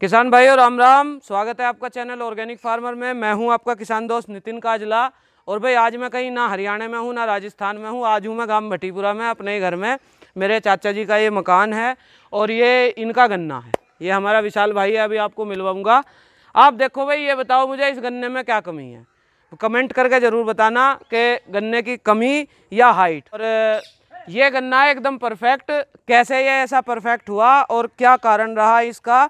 किसान भाई और राम राम स्वागत है आपका चैनल ऑर्गेनिक फार्मर में मैं हूं आपका किसान दोस्त नितिन काजला और भाई आज मैं कहीं ना हरियाणा में हूं ना राजस्थान में हूं आज हूं मैं गांव भटीपुरा में अपने घर में मेरे चाचा जी का ये मकान है और ये इनका गन्ना है ये हमारा विशाल भाई है अभी आपको मिलवाऊँगा आप देखो भाई ये बताओ मुझे इस गन्ने में क्या कमी है कमेंट करके ज़रूर बताना कि गन्ने की कमी या हाइट और ये गन्ना एकदम परफेक्ट कैसे ये ऐसा परफेक्ट हुआ और क्या कारण रहा इसका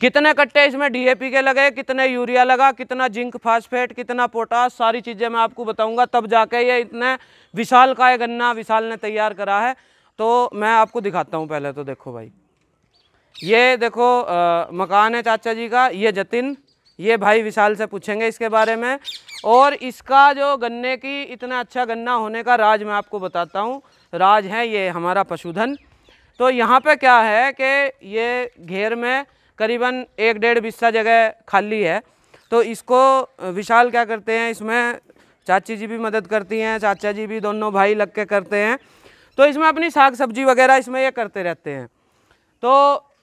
कितने कट्टे इसमें डीएपी के लगे कितने यूरिया लगा कितना जिंक फास्फेट कितना पोटास सारी चीज़ें मैं आपको बताऊंगा तब जाके ये इतने विशाल का ये गन्ना विशाल ने तैयार करा है तो मैं आपको दिखाता हूँ पहले तो देखो भाई ये देखो आ, मकान है चाचा जी का ये जतिन ये भाई विशाल से पूछेंगे इसके बारे में और इसका जो गन्ने की इतना अच्छा गन्ना होने का राज मैं आपको बताता हूँ राज है ये हमारा पशुधन तो यहाँ पे क्या है कि ये घेर में करीबन एक डेढ़ बिस्सा जगह खाली है तो इसको विशाल क्या करते हैं इसमें चाची जी भी मदद करती हैं चाचा जी भी दोनों भाई लग के करते हैं तो इसमें अपनी साग सब्जी वगैरह इसमें ये करते रहते हैं तो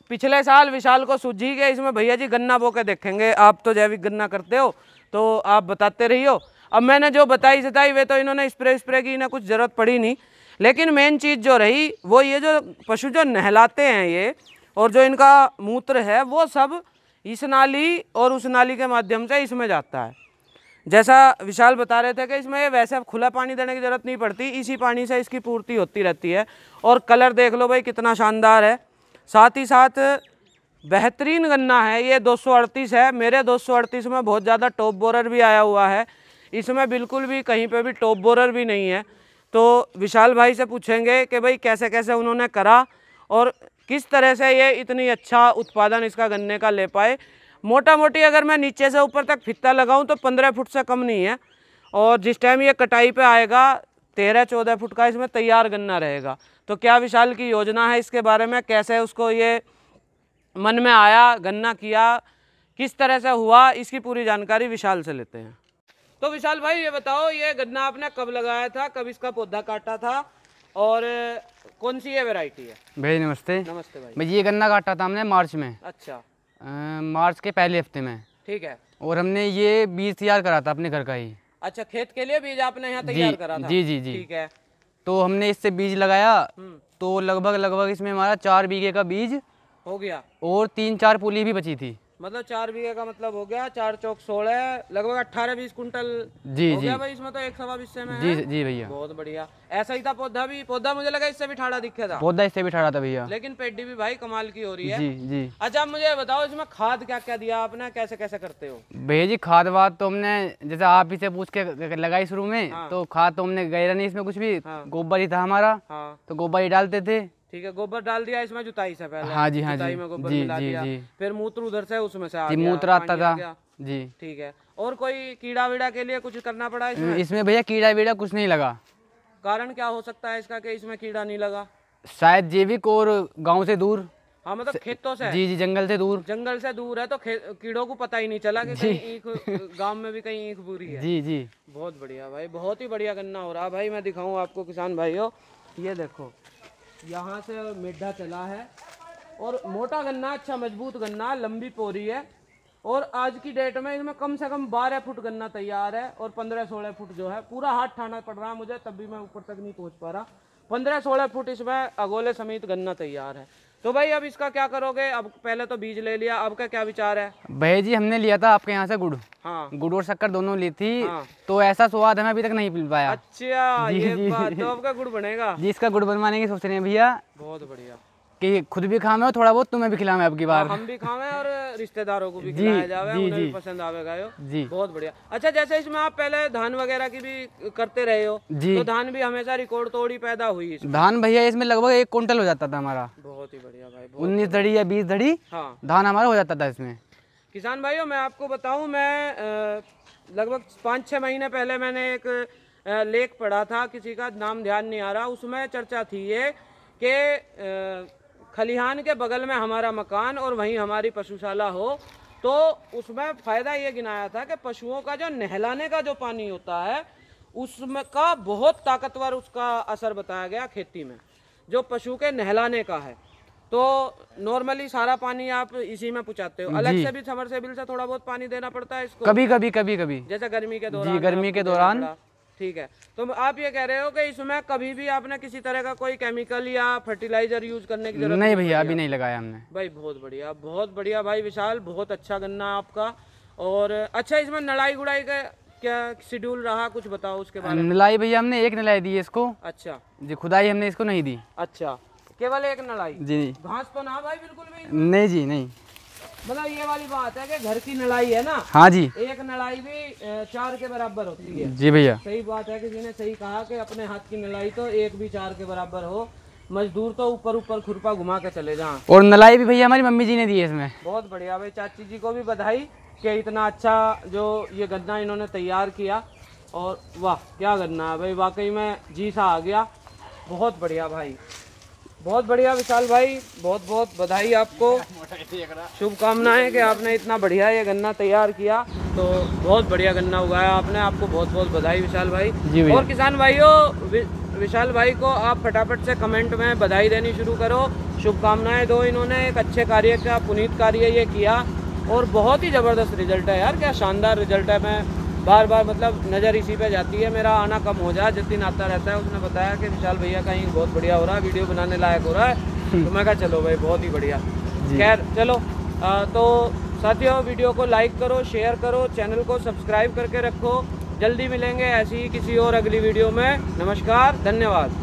पिछले साल विशाल को सूझी के इसमें भैया जी गन्ना बो के देखेंगे आप तो जैविक गन्ना करते हो तो आप बताते रहियो अब मैंने जो बताई जताई वे तो इन्होंने स्प्रे स्प्रे की इन्हें कुछ ज़रूरत पड़ी नहीं लेकिन मेन चीज़ जो रही वो ये जो पशु जो नहलाते हैं ये और जो इनका मूत्र है वो सब इस नाली और उस नाली के माध्यम से इसमें जाता है जैसा विशाल बता रहे थे कि इसमें वैसे अब खुला पानी देने की ज़रूरत नहीं पड़ती इसी पानी से इसकी पूर्ति होती रहती है और कलर देख लो भाई कितना शानदार है साथ ही साथ बेहतरीन गन्ना है ये 238 है मेरे 238 में बहुत ज़्यादा टॉप बोरर भी आया हुआ है इसमें बिल्कुल भी कहीं पे भी टॉप बोरर भी नहीं है तो विशाल भाई से पूछेंगे कि भाई कैसे कैसे उन्होंने करा और किस तरह से ये इतनी अच्छा उत्पादन इसका गन्ने का ले पाए मोटा मोटी अगर मैं नीचे से ऊपर तक फित्ता लगाऊँ तो पंद्रह फुट से कम नहीं है और जिस टाइम ये कटाई पे आएगा तेरह चौदह फुट का इसमें तैयार गन्ना रहेगा तो क्या विशाल की योजना है इसके बारे में कैसे उसको ये मन में आया गन्ना किया किस तरह से हुआ इसकी पूरी जानकारी विशाल से लेते हैं तो विशाल भाई ये बताओ ये गन्ना आपने कब लगाया था कब इसका पौधा काटा था और कौन सी है वेराइटी है भाई नमस्ते नमस्ते भाई भाई ये गन्ना काटा था हमने मार्च में अच्छा आ, मार्च के पहले हफ्ते में ठीक है और हमने ये बीज तैयार करा था अपने घर का ही अच्छा खेत के लिए बीज आपने यहाँ तैयार करा था जी जी जी ठीक है तो हमने इससे बीज लगाया हम्म। तो लगभग लगभग इसमें हमारा चार बीघे का बीज हो गया और तीन चार पुली भी बची थी मतलब चार बीघे का मतलब हो गया चार चौक सोलह लगभग अट्ठारह बीस कुंटल जी हो जी भाई इसमें तो एक सवा बीस में जी जी भैया बहुत बढ़िया ऐसा ही था पौधा भी पौधा मुझे लगा इससे भी ठाड़ा दिखे था पौधा इससे भी ठाड़ा था भैया लेकिन पेडी भी भाई कमाल की हो रही है जी जी अच्छा मुझे बताओ इसमें खाद क्या क्या दिया आपने कैसे कैसे करते हो भैया जी खाद वाद तो हमने जैसे आप ही से पूछ के लगाई शुरू में हाँ। तो खाद तो हमने गहरा नहीं इसमें कुछ भी हाँ। गोबर ही था हमारा हाँ। तो गोबर ही डालते थे ठीक है गोबर डाल दिया इसमें जुताई से पहले हाँ जी हाँ जी में गोबर जी, जी, जी, फिर मूत्र उधर से उसमें से आ गया मूत्र आता था जी ठीक है और कोई कीड़ा वीड़ा के लिए कुछ करना पड़ा इसमें हम्म, इसमें भैया कीड़ा वीड़ा कुछ नहीं लगा कारण क्या हो सकता है इसका कि इसमें कीड़ा नहीं लगा शायद जैविक और गाँव से दूर हाँ मतलब खेतों से जी जी जंगल से दूर जंगल से दूर है तो कीड़ों को पता ही नहीं चला कि कहीं ईख गांव में भी कहीं ईख बुरी है जी जी बहुत बढ़िया भाई बहुत ही बढ़िया गन्ना हो रहा भाई मैं दिखाऊं आपको किसान भाइयों ये देखो यहाँ से मेढा चला है और मोटा गन्ना अच्छा मजबूत गन्ना लंबी पोरी है और आज की डेट में इसमें कम से कम बारह फुट गन्ना तैयार है और पंद्रह सोलह फुट जो है पूरा हाथ ठाना पड़ रहा है मुझे तब भी मैं ऊपर तक नहीं पहुँच पा रहा पंद्रह सोलह फुट इसमें अगोले समेत गन्ना तैयार है तो भाई अब इसका क्या करोगे अब पहले तो बीज ले लिया अब का क्या विचार है भैया जी हमने लिया था आपके यहाँ से गुड़ हाँ गुड़ और शक्कर दोनों ली थी हाँ। तो ऐसा स्वाद हमें अभी तक नहीं मिल पाया अच्छा ये बात तो आपका गुड़ बनेगा जी इसका गुड़ बनवाने की सोच रहे हैं भैया बहुत बढ़िया कि खुद भी खावे और थोड़ा बहुत तुम्हें भी खिलावे अब की बार हाँ, हम भी खावे और रिश्तेदारों को भी जी, खिलाया जावे जी, उन्हें जी, भी पसंद आवेगा यो जी बहुत बढ़िया अच्छा जैसे इसमें आप पहले धान वगैरह की भी करते रहे हो जी तो धान भी हमेशा रिकॉर्ड तोड़ी पैदा हुई इसमें। धान भैया इसमें लगभग एक क्विंटल हो जाता था हमारा बहुत ही बढ़िया भाई उन्नीस धड़ी या बीस धड़ी हाँ। धान हमारा हो जाता था इसमें किसान भाइयों मैं आपको बताऊँ मैं लगभग पाँच छह महीने पहले मैंने एक लेख पढ़ा था किसी का नाम ध्यान नहीं आ रहा उसमें चर्चा थी ये के खलिहान के बगल में हमारा मकान और वहीं हमारी पशुशाला हो तो उसमें फ़ायदा ये गिनाया था कि पशुओं का जो नहलाने का जो पानी होता है उसमें का बहुत ताकतवर उसका असर बताया गया खेती में जो पशु के नहलाने का है तो नॉर्मली सारा पानी आप इसी में पुचाते हो अलग से भी समर बिल से थोड़ा बहुत पानी देना पड़ता है इसको कभी कभी कभी कभी जैसे गर्मी के दौरान गर्मी के दौरान ठीक है तो आप ये कह रहे हो कि इसमें कभी भी आपने किसी तरह का कोई केमिकल या फर्टिलाइजर यूज करने की जरूरत नहीं भैया अभी नहीं लगाया हमने भाई बहुत बढ़िया बहुत बढ़िया भाई विशाल बहुत अच्छा गन्ना आपका और अच्छा इसमें लड़ाई गुड़ाई का क्या शेड्यूल रहा कुछ बताओ उसके बारे में नलाई भैया हमने एक नलाई दी इसको अच्छा जी खुदाई हमने इसको नहीं दी अच्छा केवल एक नलाई जी घास तो ना भाई बिल्कुल भी नहीं जी नहीं मतलब ये वाली बात है कि घर की लड़ाई है ना हाँ जी एक लड़ाई भी चार के बराबर होती है जी भैया सही बात है किसी ने सही कहा कि अपने हाथ की लड़ाई तो एक भी चार के बराबर हो मजदूर तो ऊपर ऊपर खुरपा घुमा के चले जाए और नलाई भी भैया हमारी मम्मी जी ने दी है इसमें बहुत बढ़िया भाई चाची जी को भी बधाई कि इतना अच्छा जो ये गन्ना इन्होंने तैयार किया और वाह क्या गन्ना है भाई वाकई में जी सा आ गया बहुत बढ़िया भाई बहुत बढ़िया विशाल भाई बहुत बहुत बधाई आपको शुभकामनाएं कि आपने इतना बढ़िया ये गन्ना तैयार किया तो बहुत बढ़िया गन्ना उगाया आपने आपको बहुत बहुत बधाई विशाल भाई जी और किसान भाइयों विशाल भाई को आप फटाफट से कमेंट में बधाई देनी शुरू करो शुभकामनाएं दो इन्होंने एक अच्छे कार्य का पुनीत कार्य ये किया और बहुत ही ज़बरदस्त रिजल्ट है यार क्या शानदार रिजल्ट है मैं बार बार मतलब नज़र इसी पे जाती है मेरा आना कम हो जाए जिस दिन आता रहता है उसने बताया कि विशाल भैया कहीं बहुत बढ़िया हो रहा है वीडियो बनाने लायक हो रहा है हम्म। तो मैं कहा चलो भाई बहुत ही बढ़िया खैर चलो आ, तो साथियों वीडियो को लाइक करो शेयर करो चैनल को सब्सक्राइब करके रखो जल्दी मिलेंगे ऐसी ही किसी और अगली वीडियो में नमस्कार धन्यवाद